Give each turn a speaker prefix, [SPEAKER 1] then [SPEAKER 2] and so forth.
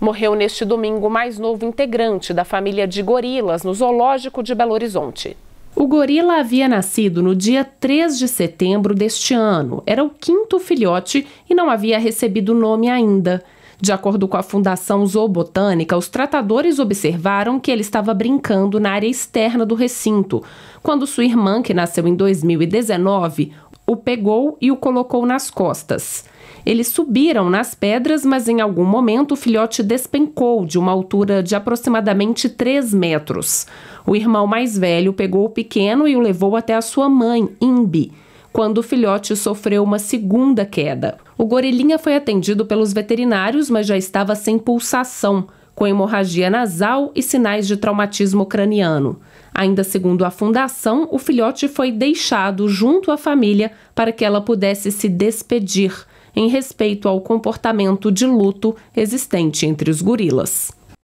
[SPEAKER 1] Morreu neste domingo o mais novo integrante da família de gorilas no Zoológico de Belo Horizonte. O gorila havia nascido no dia 3 de setembro deste ano. Era o quinto filhote e não havia recebido nome ainda. De acordo com a Fundação Zoobotânica, os tratadores observaram que ele estava brincando na área externa do recinto, quando sua irmã, que nasceu em 2019, o pegou e o colocou nas costas. Eles subiram nas pedras, mas em algum momento o filhote despencou de uma altura de aproximadamente 3 metros. O irmão mais velho pegou o pequeno e o levou até a sua mãe, Imbi, quando o filhote sofreu uma segunda queda. O gorelinha foi atendido pelos veterinários, mas já estava sem pulsação com hemorragia nasal e sinais de traumatismo craniano. Ainda segundo a fundação, o filhote foi deixado junto à família para que ela pudesse se despedir em respeito ao comportamento de luto existente entre os gorilas.